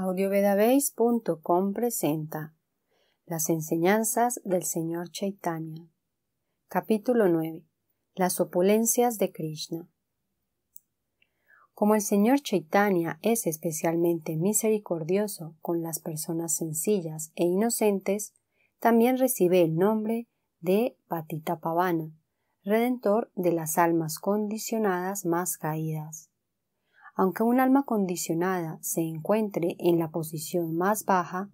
audiovedabase.com presenta Las enseñanzas del Señor Chaitanya. Capítulo 9. Las opulencias de Krishna. Como el Señor Chaitanya es especialmente misericordioso con las personas sencillas e inocentes, también recibe el nombre de Patita Pavana, redentor de las almas condicionadas más caídas. Aunque un alma condicionada se encuentre en la posición más baja,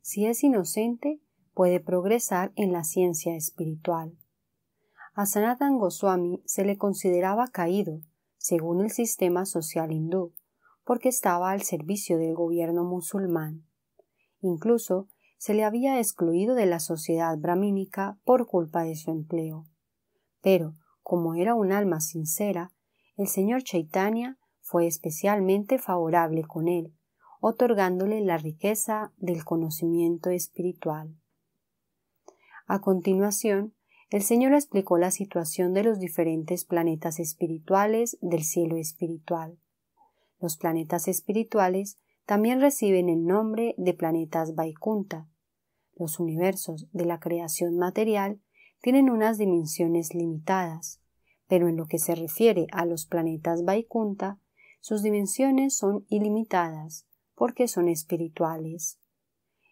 si es inocente, puede progresar en la ciencia espiritual. A Sanatan Goswami se le consideraba caído, según el sistema social hindú, porque estaba al servicio del gobierno musulmán. Incluso se le había excluido de la sociedad brahmínica por culpa de su empleo. Pero, como era un alma sincera, el señor Chaitanya fue especialmente favorable con él, otorgándole la riqueza del conocimiento espiritual. A continuación, el Señor explicó la situación de los diferentes planetas espirituales del cielo espiritual. Los planetas espirituales también reciben el nombre de planetas Vaikunta. Los universos de la creación material tienen unas dimensiones limitadas, pero en lo que se refiere a los planetas Vaikunta, sus dimensiones son ilimitadas porque son espirituales.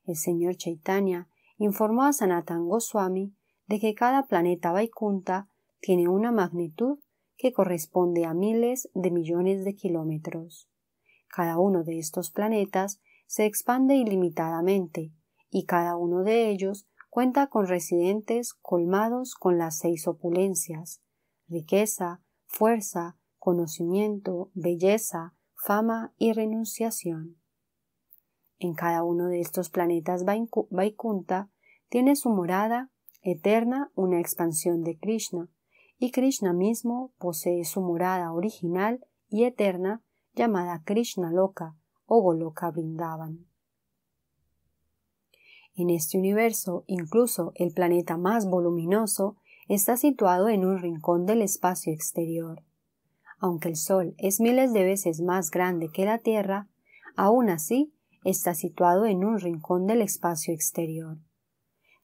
El señor Chaitanya informó a Sanatan Goswami de que cada planeta Vaikunta tiene una magnitud que corresponde a miles de millones de kilómetros. Cada uno de estos planetas se expande ilimitadamente y cada uno de ellos cuenta con residentes colmados con las seis opulencias riqueza, fuerza, conocimiento, belleza, fama y renunciación. En cada uno de estos planetas Vaikunta tiene su morada eterna una expansión de Krishna, y Krishna mismo posee su morada original y eterna llamada Krishna Loka o Goloka Vrindavan. En este universo, incluso el planeta más voluminoso está situado en un rincón del espacio exterior. Aunque el Sol es miles de veces más grande que la Tierra, aún así está situado en un rincón del espacio exterior.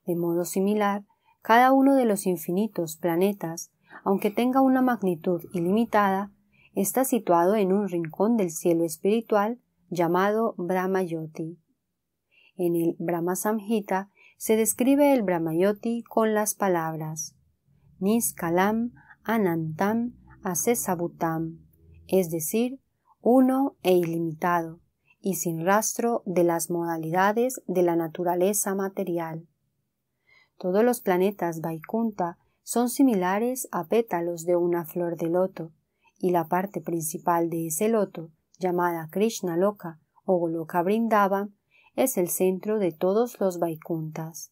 De modo similar, cada uno de los infinitos planetas, aunque tenga una magnitud ilimitada, está situado en un rincón del cielo espiritual llamado Brahmayoti. En el Brahma Samhita se describe el Brahmayoti con las palabras Niskalam Anantam Asesabutam, es decir, uno e ilimitado, y sin rastro de las modalidades de la naturaleza material. Todos los planetas Vaikunta son similares a pétalos de una flor de loto, y la parte principal de ese loto, llamada Krishna Loka o Goloka brindava, es el centro de todos los Vaikuntas.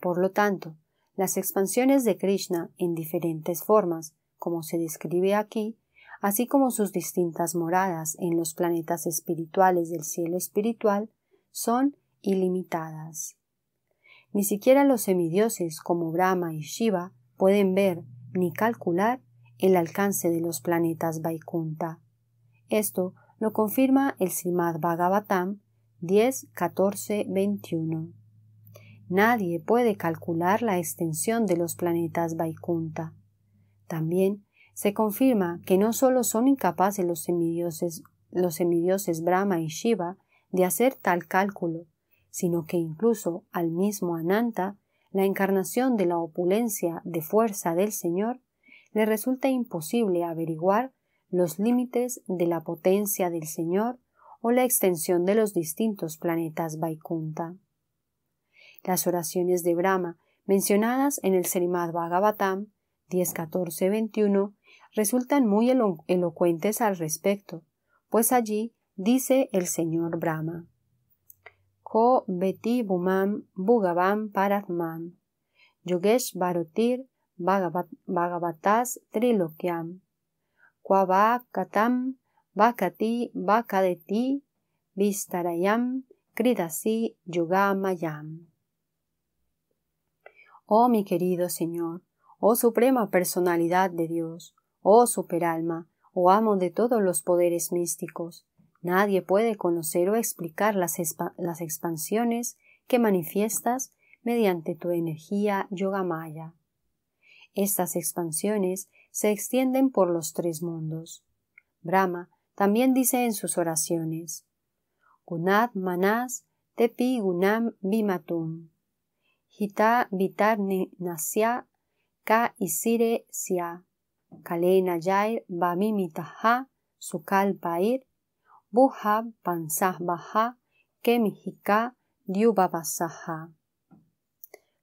Por lo tanto, las expansiones de Krishna en diferentes formas como se describe aquí, así como sus distintas moradas en los planetas espirituales del cielo espiritual, son ilimitadas. Ni siquiera los semidioses como Brahma y Shiva pueden ver ni calcular el alcance de los planetas Vaikunta. Esto lo confirma el Srimad Bhagavatam 10, Nadie puede calcular la extensión de los planetas Vaikunta. También se confirma que no solo son incapaces los semidioses, Brahma y Shiva de hacer tal cálculo, sino que incluso al mismo Ananta, la encarnación de la opulencia de fuerza del Señor, le resulta imposible averiguar los límites de la potencia del Señor o la extensión de los distintos planetas Vaikunta. Las oraciones de Brahma mencionadas en el Srimad Bhagavatam 10, 14, 21 resultan muy elocuentes al respecto, pues allí dice el señor Brahma. Ko beti bumam bugavam paratman yogesh barotir bhagavat, bhagavatas trilokyam katam vakati ti vistarayam kridasi yugamayam. Oh mi querido Señor, oh suprema personalidad de Dios, oh superalma, oh amo de todos los poderes místicos. Nadie puede conocer o explicar las, las expansiones que manifiestas mediante tu energía yogamaya. Estas expansiones se extienden por los tres mundos. Brahma también dice en sus oraciones GUNAD Manas Tepi Gunam VIMATUM Hita vitarni Nasya Ka isire sia, kalena yair sukal buhab pansah baha, kemihika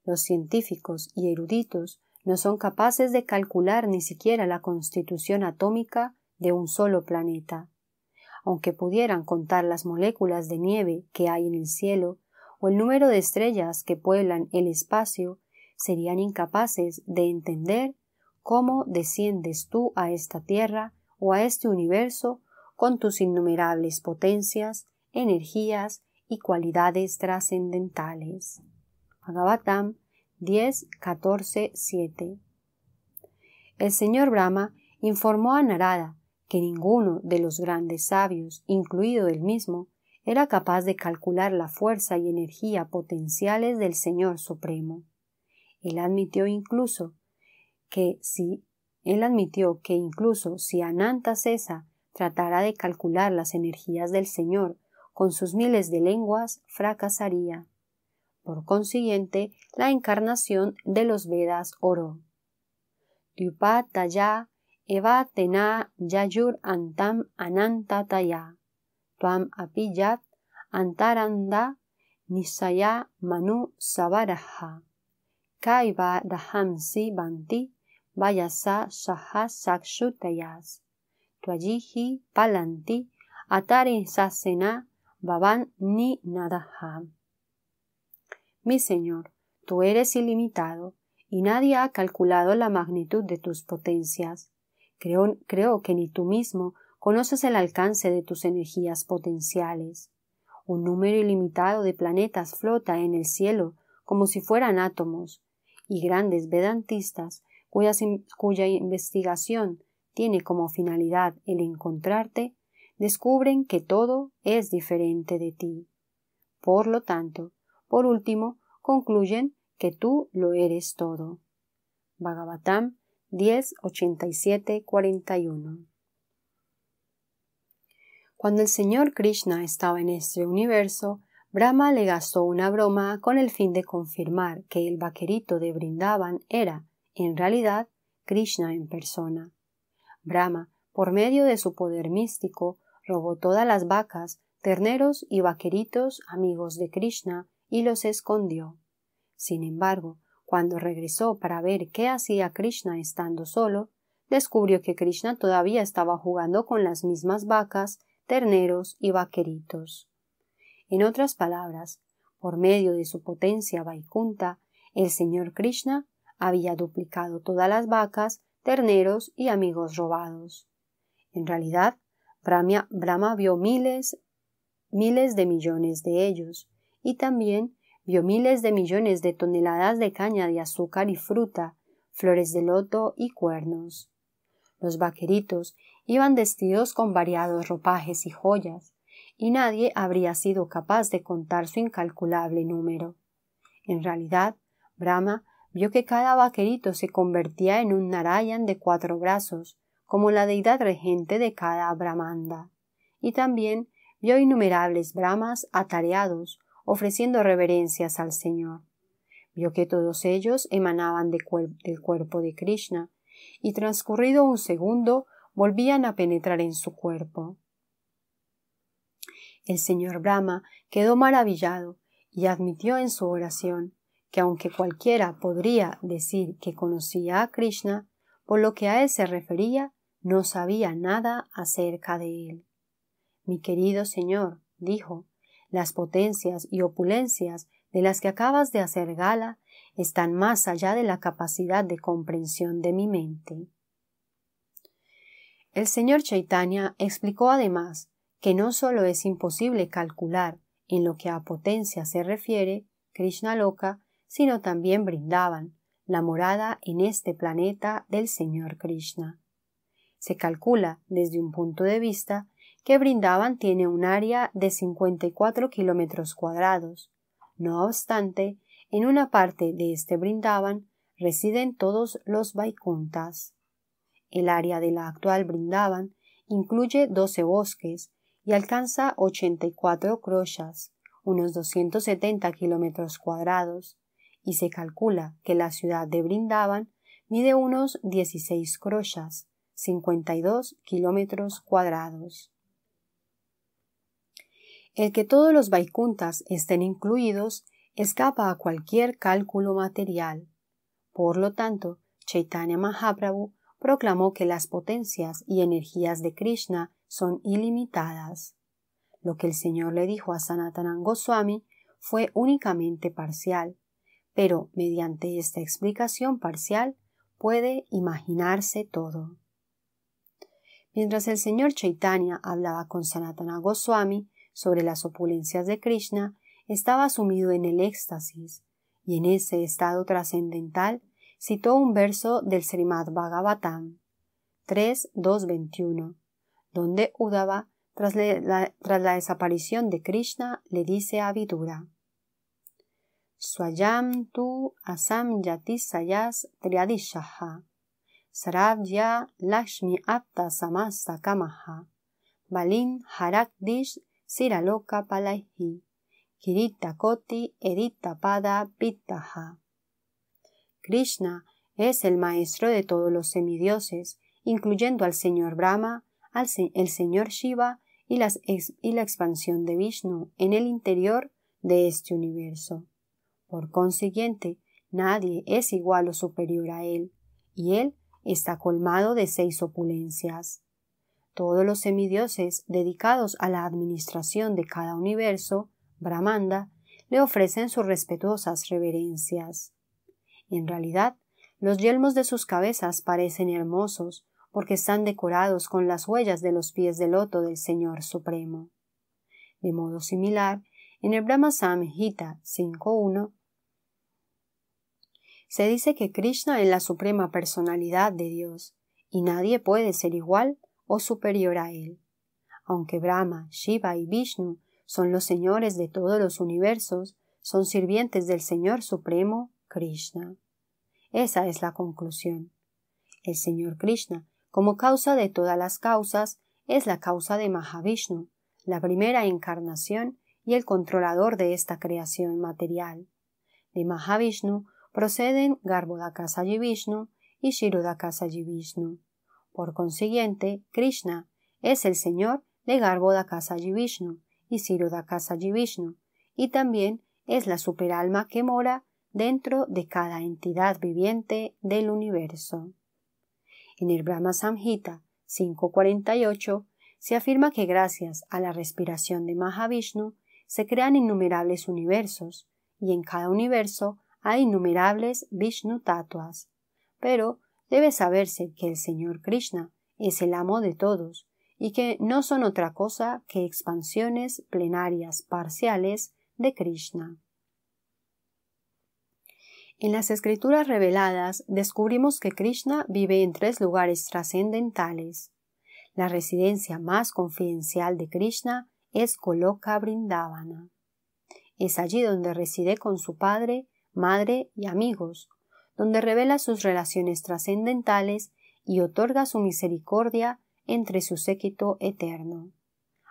Los científicos y eruditos no son capaces de calcular ni siquiera la constitución atómica de un solo planeta. Aunque pudieran contar las moléculas de nieve que hay en el cielo o el número de estrellas que pueblan el espacio, serían incapaces de entender cómo desciendes tú a esta tierra o a este universo con tus innumerables potencias, energías y cualidades trascendentales. Agavatam 10.14.7 El señor Brahma informó a Narada que ninguno de los grandes sabios, incluido él mismo, era capaz de calcular la fuerza y energía potenciales del Señor Supremo. Él admitió incluso que si él admitió que incluso si Ananta Cesa tratara de calcular las energías del Señor con sus miles de lenguas, fracasaría. Por consiguiente, la encarnación de los Vedas oró. Tupataya eva tena yayur antam Ananta Taya, tuam apiyat antaranda nisaya manu sabaraha dahamsi banti vayasa sakshutayas. palanti atari sasena baban ni nadaham. Mi Señor, tú eres ilimitado y nadie ha calculado la magnitud de tus potencias. creo que ni tú mismo conoces el alcance de tus energías potenciales. Un número ilimitado de planetas flota en el cielo como si fueran átomos, y grandes vedantistas cuya investigación tiene como finalidad el encontrarte, descubren que todo es diferente de ti. Por lo tanto, por último, concluyen que tú lo eres todo. Bhagavatam 10, 41. Cuando el Señor Krishna estaba en este universo, Brahma le gastó una broma con el fin de confirmar que el vaquerito de Brindavan era, en realidad, Krishna en persona. Brahma, por medio de su poder místico, robó todas las vacas, terneros y vaqueritos amigos de Krishna y los escondió. Sin embargo, cuando regresó para ver qué hacía Krishna estando solo, descubrió que Krishna todavía estaba jugando con las mismas vacas, terneros y vaqueritos. En otras palabras, por medio de su potencia Vaikunta, el señor Krishna había duplicado todas las vacas, terneros y amigos robados. En realidad, Brahma, Brahma vio miles, miles de millones de ellos, y también vio miles de millones de toneladas de caña de azúcar y fruta, flores de loto y cuernos. Los vaqueritos iban vestidos con variados ropajes y joyas, y nadie habría sido capaz de contar su incalculable número. En realidad, Brahma vio que cada vaquerito se convertía en un Narayan de cuatro brazos, como la deidad regente de cada Brahmanda, y también vio innumerables Brahmas atareados, ofreciendo reverencias al Señor. Vio que todos ellos emanaban del cuerpo de Krishna, y transcurrido un segundo volvían a penetrar en su cuerpo. El señor Brahma quedó maravillado y admitió en su oración que aunque cualquiera podría decir que conocía a Krishna, por lo que a él se refería, no sabía nada acerca de él. Mi querido señor, dijo, las potencias y opulencias de las que acabas de hacer gala están más allá de la capacidad de comprensión de mi mente. El señor Chaitanya explicó además que no solo es imposible calcular en lo que a potencia se refiere Krishna Loka, sino también brindaban la morada en este planeta del Señor Krishna. Se calcula desde un punto de vista que Brindaban tiene un área de 54 kilómetros cuadrados. No obstante, en una parte de este Brindaban residen todos los Vaikuntas. El área de la actual Brindaban incluye 12 bosques, y alcanza 84 croyas, unos 270 kilómetros cuadrados, y se calcula que la ciudad de Brindaban mide unos 16 croyas, 52 kilómetros cuadrados. El que todos los vaikuntas estén incluidos escapa a cualquier cálculo material. Por lo tanto, Chaitanya Mahaprabhu proclamó que las potencias y energías de Krishna son ilimitadas. Lo que el Señor le dijo a Sanatana Goswami fue únicamente parcial, pero mediante esta explicación parcial puede imaginarse todo. Mientras el señor Chaitanya hablaba con Sanatana Goswami sobre las opulencias de Krishna, estaba sumido en el éxtasis, y en ese estado trascendental citó un verso del Srimad Bhagavatam 3.2.21, donde Udava, tras la, desaparición de Krishna, le dice a Vidura: Swayam tu asam yati sayas triadishaha, saravya lakshmi apta samasta kamaha, balin harakdish siraloka palaihi, kirita koti edita pada pitaha. Krishna es el maestro de todos los semidioses, incluyendo al señor Brahma, al el señor Shiva y, y la expansión de Vishnu en el interior de este universo. Por consiguiente, nadie es igual o superior a él, y él está colmado de seis opulencias. Todos los semidioses dedicados a la administración de cada universo, Brahmanda, le ofrecen sus respetuosas reverencias. En realidad, los yelmos de sus cabezas parecen hermosos, porque están decorados con las huellas de los pies del loto del Señor Supremo. De modo similar, en el Brahma Samhita 5.1 se dice que Krishna es la suprema personalidad de Dios, y nadie puede ser igual o superior a él. Aunque Brahma, Shiva y Vishnu son los señores de todos los universos, son sirvientes del Señor Supremo, Krishna. Esa es la conclusión. El Señor Krishna como causa de todas las causas, es la causa de Mahavishnu, la primera encarnación y el controlador de esta creación material. De Mahavishnu proceden Y Vishnu y y Vishnu. Por consiguiente, Krishna es el señor de Y Vishnu y y Vishnu, y también es la superalma que mora dentro de cada entidad viviente del universo. En el Brahma Samhita 548 se afirma que gracias a la respiración de Mahavishnu se crean innumerables universos y en cada universo hay innumerables Vishnu Tatuas. Pero debe saberse que el Señor Krishna es el amo de todos y que no son otra cosa que expansiones plenarias parciales de Krishna. En las escrituras reveladas descubrimos que Krishna vive en tres lugares trascendentales. La residencia más confidencial de Krishna es Koloka Brindavana. Es allí donde reside con su padre, madre y amigos, donde revela sus relaciones trascendentales y otorga su misericordia entre su séquito eterno.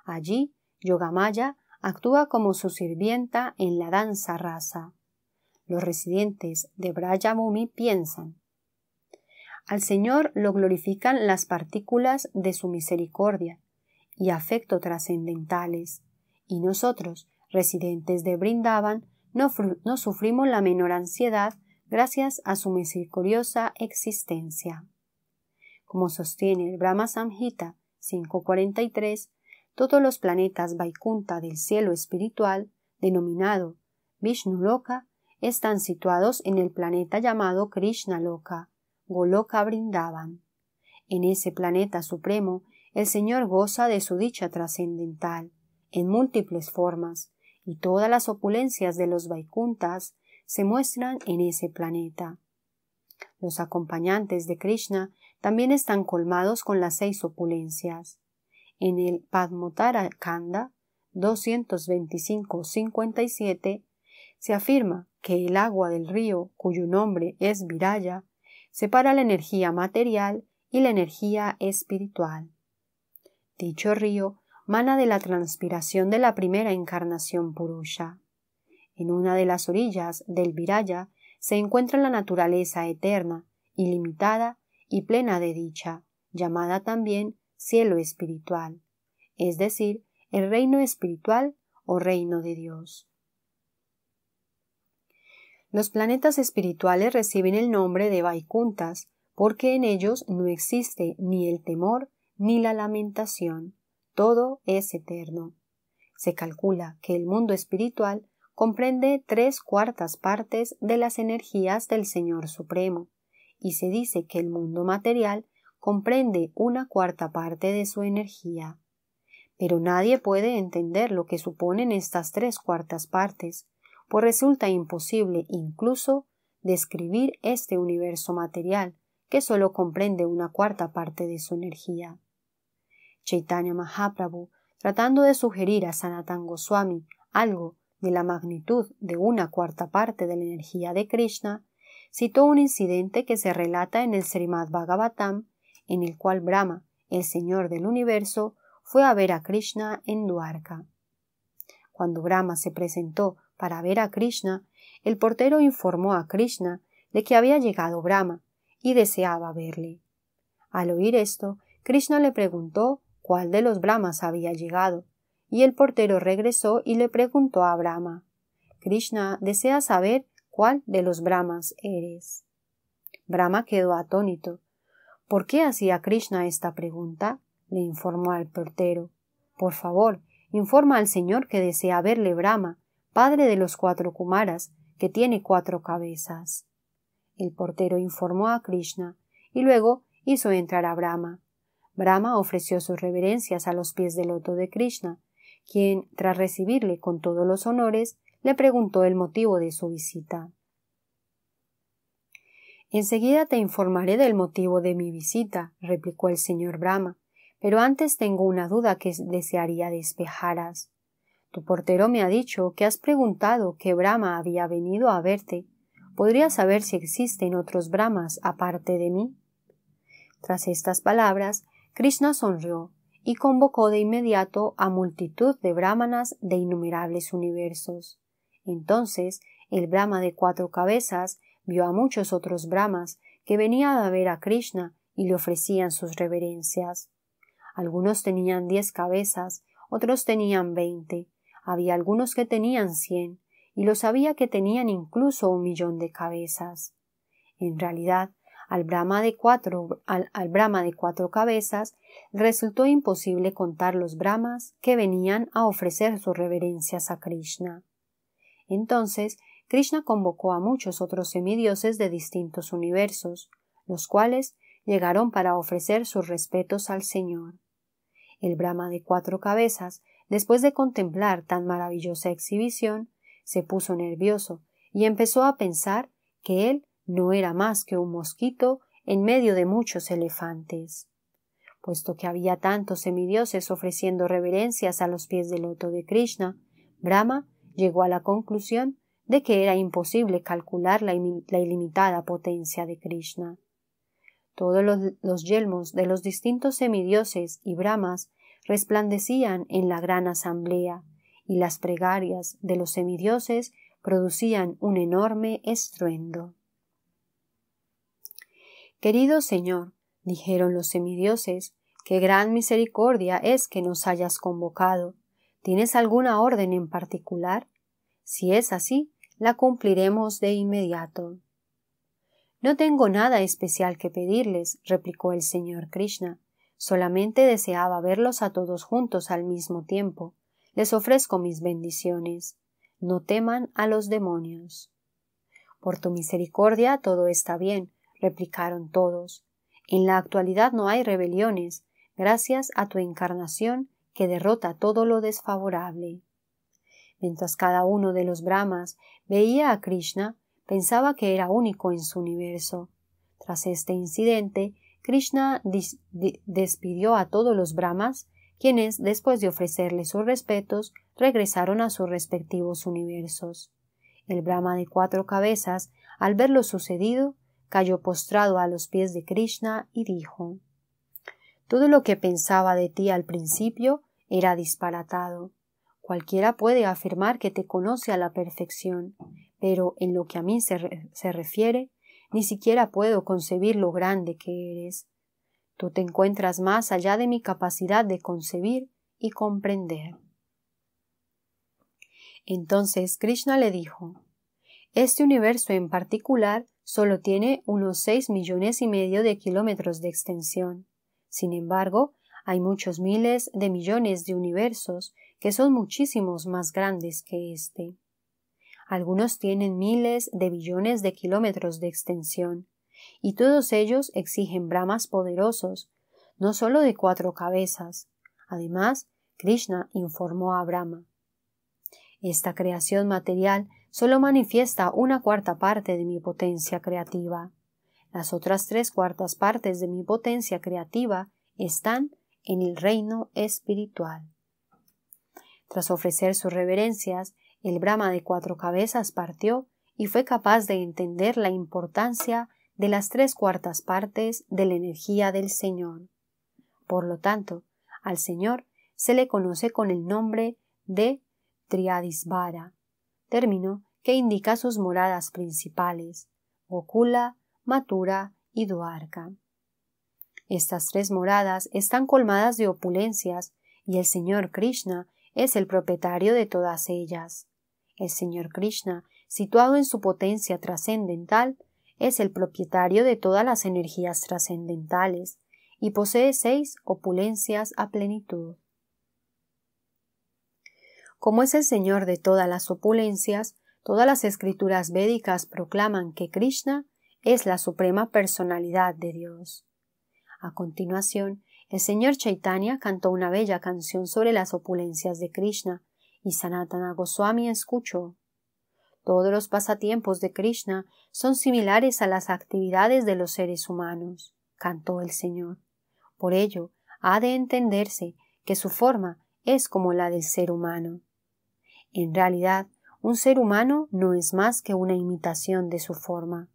Allí, Yogamaya actúa como su sirvienta en la danza rasa, los residentes de Brayamumi piensan. Al Señor lo glorifican las partículas de su misericordia y afecto trascendentales, y nosotros, residentes de Brindaban, no, sufrimos la menor ansiedad gracias a su misericordiosa existencia. Como sostiene el Brahma Samhita 543, todos los planetas Vaikunta del cielo espiritual, denominado Vishnuloka, están situados en el planeta llamado Krishna Loka. Goloka Brindavan. En ese planeta supremo, el Señor goza de su dicha trascendental, en múltiples formas, y todas las opulencias de los Vaikuntas se muestran en ese planeta. Los acompañantes de Krishna también están colmados con las seis opulencias. En el Padmotara Kanda 225-57 se afirma el agua del río, cuyo nombre es Viraya, separa la energía material y la energía espiritual. Dicho río mana de la transpiración de la primera encarnación Purusha. En una de las orillas del Viraya se encuentra la naturaleza eterna, ilimitada y plena de dicha, llamada también cielo espiritual, es decir, el reino espiritual o reino de Dios. Los planetas espirituales reciben el nombre de Vaikuntas porque en ellos no existe ni el temor ni la lamentación. Todo es eterno. Se calcula que el mundo espiritual comprende tres cuartas partes de las energías del Señor Supremo, y se dice que el mundo material comprende una cuarta parte de su energía. Pero nadie puede entender lo que suponen estas tres cuartas partes, pues resulta imposible incluso describir este universo material que solo comprende una cuarta parte de su energía. Chaitanya Mahaprabhu, tratando de sugerir a Sanatan Goswami algo de la magnitud de una cuarta parte de la energía de Krishna, citó un incidente que se relata en el Srimad Bhagavatam, en el cual Brahma, el señor del universo, fue a ver a Krishna en Duarca. Cuando Brahma se presentó para ver a Krishna, el portero informó a Krishna de que había llegado Brahma y deseaba verle. Al oír esto, Krishna le preguntó cuál de los Brahmas había llegado, y el portero regresó y le preguntó a Brahma Krishna desea saber cuál de los Brahmas eres. Brahma quedó atónito. ¿Por qué hacía Krishna esta pregunta? le informó al portero. Por favor, informa al señor que desea verle Brahma padre de los cuatro Kumaras, que tiene cuatro cabezas. El portero informó a Krishna y luego hizo entrar a Brahma. Brahma ofreció sus reverencias a los pies del loto de Krishna, quien, tras recibirle con todos los honores, le preguntó el motivo de su visita. Enseguida te informaré del motivo de mi visita, replicó el señor Brahma, pero antes tengo una duda que desearía despejaras. Tu portero me ha dicho que has preguntado qué Brahma había venido a verte. ¿Podría saber si existen otros Brahmas aparte de mí? Tras estas palabras, Krishna sonrió y convocó de inmediato a multitud de brahmanas de innumerables universos. Entonces, el Brahma de cuatro cabezas vio a muchos otros Brahmas que venían a ver a Krishna y le ofrecían sus reverencias. Algunos tenían diez cabezas, otros tenían veinte, había algunos que tenían cien, y los había que tenían incluso un millón de cabezas. En realidad, al Brahma de cuatro, al Brahma de cuatro cabezas resultó imposible contar los Brahmas que venían a ofrecer sus reverencias a Krishna. Entonces, Krishna convocó a muchos otros semidioses de distintos universos, los cuales llegaron para ofrecer sus respetos al Señor. El Brahma de cuatro cabezas Después de contemplar tan maravillosa exhibición, se puso nervioso y empezó a pensar que él no era más que un mosquito en medio de muchos elefantes. Puesto que había tantos semidioses ofreciendo reverencias a los pies del loto de Krishna, Brahma llegó a la conclusión de que era imposible calcular la, ilimitada potencia de Krishna. Todos los, los, yelmos de los distintos semidioses y brahmas resplandecían en la gran asamblea, y las pregarias de los semidioses producían un enorme estruendo. Querido Señor, dijeron los semidioses, qué gran misericordia es que nos hayas convocado. ¿Tienes alguna orden en particular? Si es así, la cumpliremos de inmediato. No tengo nada especial que pedirles, replicó el señor Krishna. Solamente deseaba verlos a todos juntos al mismo tiempo. Les ofrezco mis bendiciones. No teman a los demonios. Por tu misericordia todo está bien, replicaron todos. En la actualidad no hay rebeliones, gracias a tu encarnación que derrota todo lo desfavorable. Mientras cada uno de los Brahmas veía a Krishna, pensaba que era único en su universo. Tras este incidente, Krishna despidió a todos los brahmas, quienes, después de ofrecerle sus respetos, regresaron a sus respectivos universos. El brahma de cuatro cabezas, al ver lo sucedido, cayó postrado a los pies de Krishna y dijo Todo lo que pensaba de ti al principio era disparatado. Cualquiera puede afirmar que te conoce a la perfección, pero en lo que a mí se, se refiere, ni siquiera puedo concebir lo grande que eres. Tú te encuentras más allá de mi capacidad de concebir y comprender. Entonces Krishna le dijo, Este universo en particular solo tiene unos seis millones y medio de kilómetros de extensión. Sin embargo, hay muchos miles de millones de universos que son muchísimos más grandes que este. Algunos tienen miles de billones de kilómetros de extensión, y todos ellos exigen Brahmas poderosos, no solo de cuatro cabezas. Además, Krishna informó a Brahma. Esta creación material solo manifiesta una cuarta parte de mi potencia creativa. Las otras tres cuartas partes de mi potencia creativa están en el reino espiritual. Tras ofrecer sus reverencias, el Brahma de cuatro cabezas partió y fue capaz de entender la importancia de las tres cuartas partes de la energía del Señor. Por lo tanto, al Señor se le conoce con el nombre de Triadisvara, término que indica sus moradas principales, Gokula, Matura y Duarca. Estas tres moradas están colmadas de opulencias y el Señor Krishna es el propietario de todas ellas. El Señor Krishna, situado en su potencia trascendental, es el propietario de todas las energías trascendentales y posee seis opulencias a plenitud. Como es el Señor de todas las opulencias, todas las escrituras védicas proclaman que Krishna es la suprema personalidad de Dios. A continuación, el señor Chaitanya cantó una bella canción sobre las opulencias de Krishna y Sanatana Goswami escuchó. Todos los pasatiempos de Krishna son similares a las actividades de los seres humanos, cantó el Señor. Por ello, ha de entenderse que su forma es como la del ser humano. En realidad, un ser humano no es más que una imitación de su forma.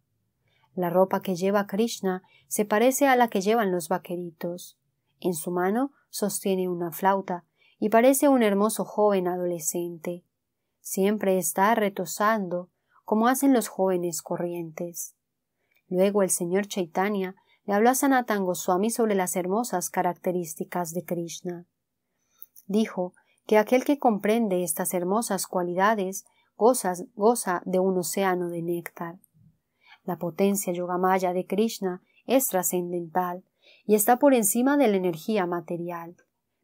La ropa que lleva Krishna se parece a la que llevan los vaqueritos, en su mano sostiene una flauta y parece un hermoso joven adolescente. Siempre está retosando, como hacen los jóvenes corrientes. Luego el señor Chaitanya le habló a Sanatangoswami sobre las hermosas características de Krishna. Dijo que aquel que comprende estas hermosas cualidades goza de un océano de néctar. La potencia yogamaya de Krishna es trascendental y está por encima de la energía material.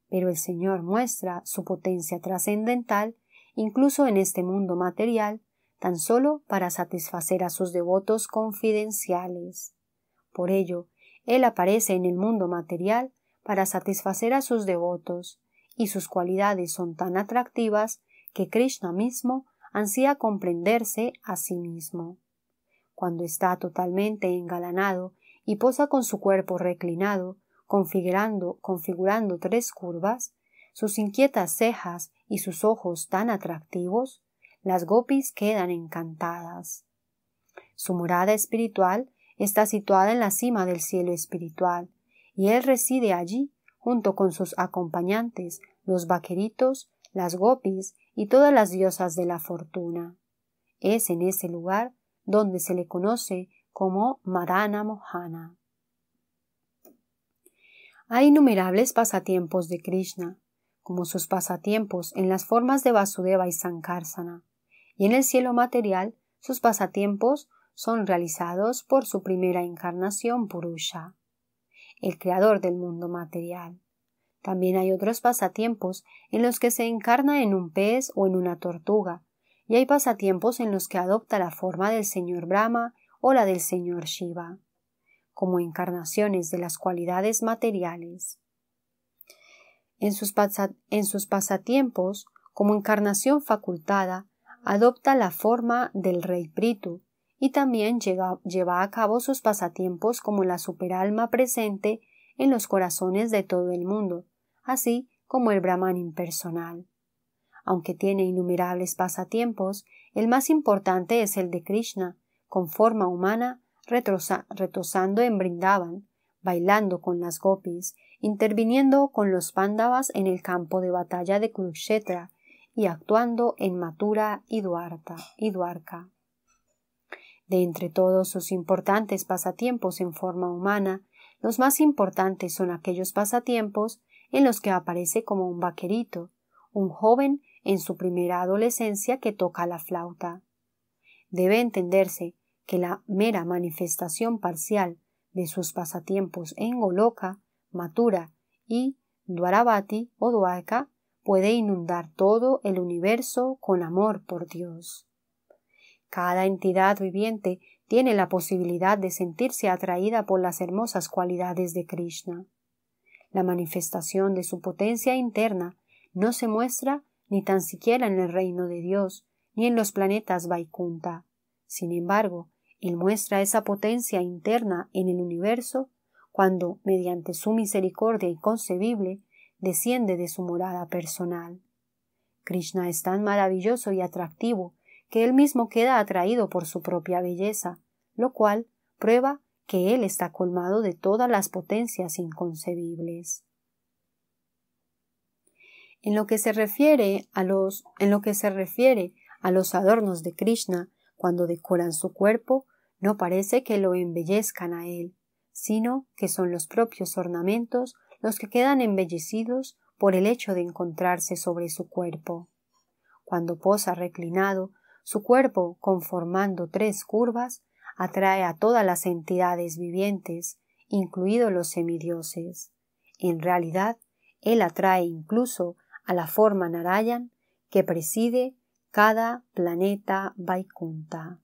Pero el Señor muestra su potencia trascendental incluso en este mundo material, tan solo para satisfacer a sus devotos confidenciales. Por ello, Él aparece en el mundo material para satisfacer a sus devotos, y sus cualidades son tan atractivas que Krishna mismo ansía comprenderse a sí mismo. Cuando está totalmente engalanado y posa con su cuerpo reclinado, configurando, configurando tres curvas, sus inquietas cejas y sus ojos tan atractivos, las gopis quedan encantadas. Su morada espiritual está situada en la cima del cielo espiritual, y él reside allí junto con sus acompañantes, los vaqueritos, las gopis y todas las diosas de la fortuna. Es en ese lugar donde se le conoce como Madana Mohana. Hay innumerables pasatiempos de Krishna, como sus pasatiempos en las formas de Vasudeva y Sankarsana, y en el cielo material sus pasatiempos son realizados por su primera encarnación Purusha, el creador del mundo material. También hay otros pasatiempos en los que se encarna en un pez o en una tortuga, y hay pasatiempos en los que adopta la forma del señor Brahma o la del señor Shiva, como encarnaciones de las cualidades materiales. En sus, pasatiempos, como encarnación facultada, adopta la forma del rey Pritu y también lleva a cabo sus pasatiempos como la superalma presente en los corazones de todo el mundo, así como el Brahman impersonal. Aunque tiene innumerables pasatiempos, el más importante es el de Krishna, con forma humana, retosando en Brindaban, bailando con las gopis, interviniendo con los pándavas en el campo de batalla de Kurukshetra y actuando en matura y, y Duarca. De entre todos sus importantes pasatiempos en forma humana, los más importantes son aquellos pasatiempos en los que aparece como un vaquerito, un joven en su primera adolescencia que toca la flauta. Debe entenderse que la mera manifestación parcial de sus pasatiempos en Goloka, Matura y Dwaravati o Dwarka puede inundar todo el universo con amor por Dios. Cada entidad viviente tiene la posibilidad de sentirse atraída por las hermosas cualidades de Krishna. La manifestación de su potencia interna no se muestra ni tan siquiera en el reino de Dios, ni en los planetas Vaikunta. Sin embargo, él muestra esa potencia interna en el universo cuando, mediante su misericordia inconcebible, desciende de su morada personal. Krishna es tan maravilloso y atractivo que él mismo queda atraído por su propia belleza, lo cual prueba que él está colmado de todas las potencias inconcebibles. En lo que se refiere a los, en lo que se refiere a los adornos de Krishna, cuando decoran su cuerpo, no parece que lo embellezcan a él, sino que son los propios ornamentos los que quedan embellecidos por el hecho de encontrarse sobre su cuerpo. Cuando posa reclinado, su cuerpo, conformando tres curvas, atrae a todas las entidades vivientes, incluidos los semidioses. En realidad, él atrae incluso a la forma Narayan que preside cada planeta Vaikunta.